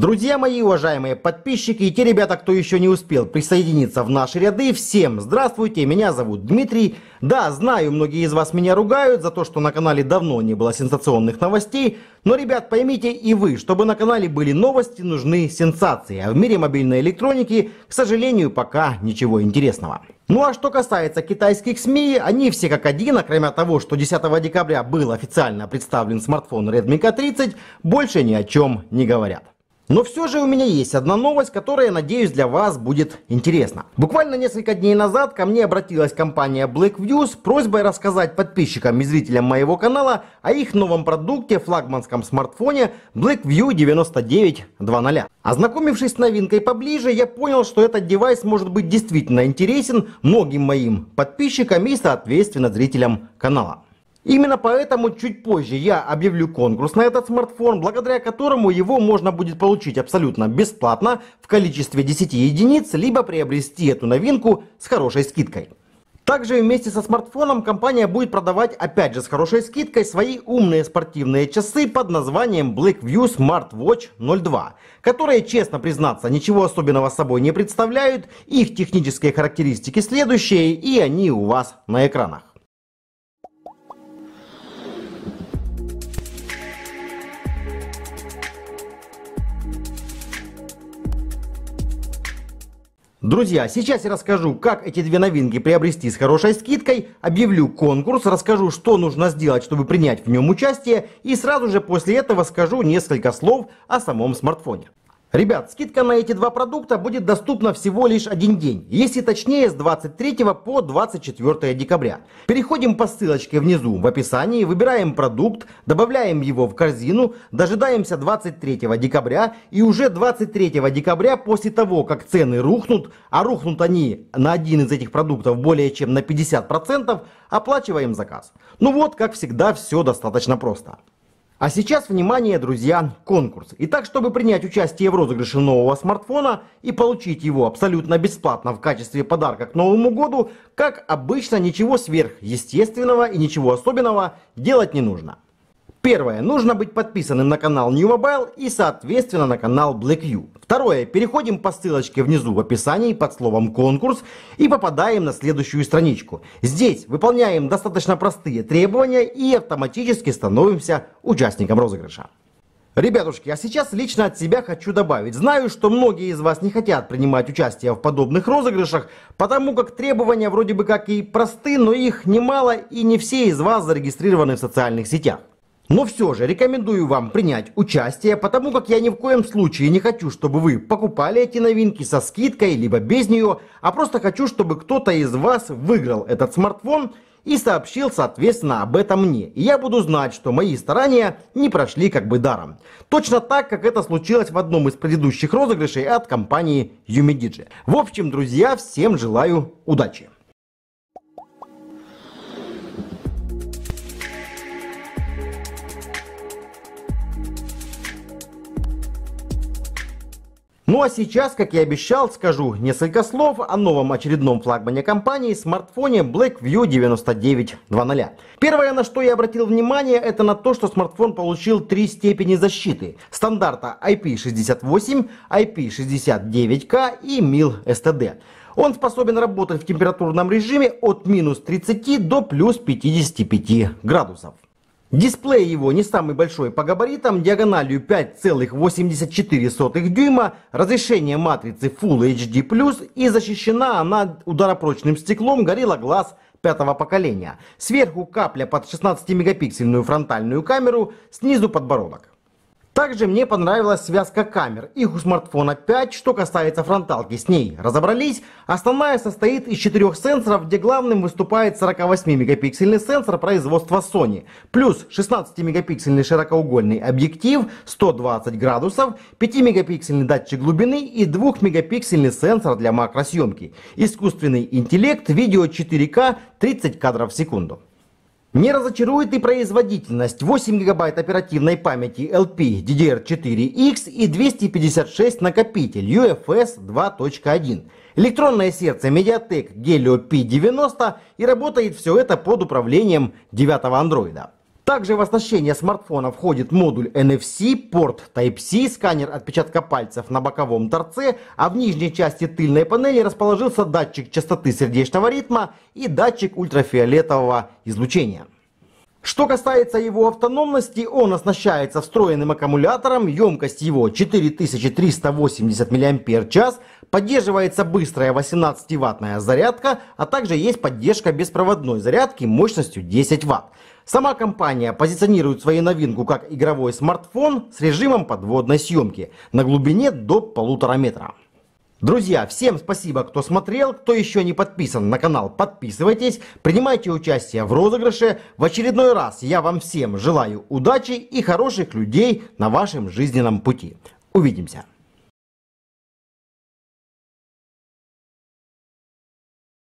Друзья мои, уважаемые подписчики и те ребята, кто еще не успел присоединиться в наши ряды, всем здравствуйте, меня зовут Дмитрий. Да, знаю, многие из вас меня ругают за то, что на канале давно не было сенсационных новостей, но, ребят, поймите и вы, чтобы на канале были новости, нужны сенсации, а в мире мобильной электроники, к сожалению, пока ничего интересного. Ну а что касается китайских СМИ, они все как один, кроме того, что 10 декабря был официально представлен смартфон Redmi K30, больше ни о чем не говорят. Но все же у меня есть одна новость, которая, надеюсь, для вас будет интересна. Буквально несколько дней назад ко мне обратилась компания Blackview с просьбой рассказать подписчикам и зрителям моего канала о их новом продукте, флагманском смартфоне Blackview View Ознакомившись с новинкой поближе, я понял, что этот девайс может быть действительно интересен многим моим подписчикам и, соответственно, зрителям канала. Именно поэтому чуть позже я объявлю конкурс на этот смартфон, благодаря которому его можно будет получить абсолютно бесплатно в количестве 10 единиц, либо приобрести эту новинку с хорошей скидкой. Также вместе со смартфоном компания будет продавать, опять же с хорошей скидкой, свои умные спортивные часы под названием BlackView SmartWatch 02, которые, честно признаться, ничего особенного собой не представляют, их технические характеристики следующие и они у вас на экранах. Друзья, сейчас я расскажу, как эти две новинки приобрести с хорошей скидкой, объявлю конкурс, расскажу, что нужно сделать, чтобы принять в нем участие, и сразу же после этого скажу несколько слов о самом смартфоне. Ребят, скидка на эти два продукта будет доступна всего лишь один день, если точнее с 23 по 24 декабря. Переходим по ссылочке внизу в описании, выбираем продукт, добавляем его в корзину, дожидаемся 23 декабря и уже 23 декабря после того, как цены рухнут, а рухнут они на один из этих продуктов более чем на 50%, оплачиваем заказ. Ну вот, как всегда, все достаточно просто. А сейчас, внимание, друзья, конкурс. Итак, чтобы принять участие в розыгрыше нового смартфона и получить его абсолютно бесплатно в качестве подарка к Новому году, как обычно, ничего сверхъестественного и ничего особенного делать не нужно. Первое. Нужно быть подписанным на канал New Mobile и, соответственно, на канал Black U. Второе. Переходим по ссылочке внизу в описании под словом «Конкурс» и попадаем на следующую страничку. Здесь выполняем достаточно простые требования и автоматически становимся участником розыгрыша. Ребятушки, а сейчас лично от себя хочу добавить. Знаю, что многие из вас не хотят принимать участие в подобных розыгрышах, потому как требования вроде бы как и просты, но их немало и не все из вас зарегистрированы в социальных сетях. Но все же рекомендую вам принять участие, потому как я ни в коем случае не хочу, чтобы вы покупали эти новинки со скидкой, либо без нее, а просто хочу, чтобы кто-то из вас выиграл этот смартфон и сообщил, соответственно, об этом мне. И я буду знать, что мои старания не прошли как бы даром. Точно так, как это случилось в одном из предыдущих розыгрышей от компании Юмидиджи. В общем, друзья, всем желаю удачи! Ну а сейчас, как и обещал, скажу несколько слов о новом очередном флагмане компании смартфоне BlackView 9900. Первое, на что я обратил внимание, это на то, что смартфон получил три степени защиты. Стандарта IP68, IP69K и MIL-STD. Он способен работать в температурном режиме от минус 30 до плюс 55 градусов. Дисплей его не самый большой по габаритам, диагональю 5,84 дюйма, разрешение матрицы Full HD+, и защищена она ударопрочным стеклом Gorilla Glass пятого поколения. Сверху капля под 16-мегапиксельную фронтальную камеру, снизу подбородок. Также мне понравилась связка камер их у смартфона 5, что касается фронталки. С ней разобрались. Основная состоит из четырех сенсоров, где главным выступает 48-мегапиксельный сенсор производства Sony, плюс 16-мегапиксельный широкоугольный объектив 120 градусов, 5-мегапиксельный датчик глубины и 2-мегапиксельный сенсор для макросъемки. Искусственный интеллект, видео 4К, 30 кадров в секунду. Не разочарует и производительность 8 гигабайт оперативной памяти LP DDR4X и 256 накопитель UFS 2.1. Электронное сердце Mediatek Helio P90 и работает все это под управлением 9 андроида. Также в оснащение смартфона входит модуль NFC, порт Type-C, сканер отпечатка пальцев на боковом торце, а в нижней части тыльной панели расположился датчик частоты сердечного ритма и датчик ультрафиолетового излучения. Что касается его автономности, он оснащается встроенным аккумулятором, емкость его 4380 мАч, поддерживается быстрая 18-ваттная зарядка, а также есть поддержка беспроводной зарядки мощностью 10 Вт. Сама компания позиционирует свою новинку как игровой смартфон с режимом подводной съемки на глубине до полутора метра. Друзья, всем спасибо, кто смотрел, кто еще не подписан на канал, подписывайтесь, принимайте участие в розыгрыше. В очередной раз я вам всем желаю удачи и хороших людей на вашем жизненном пути. Увидимся!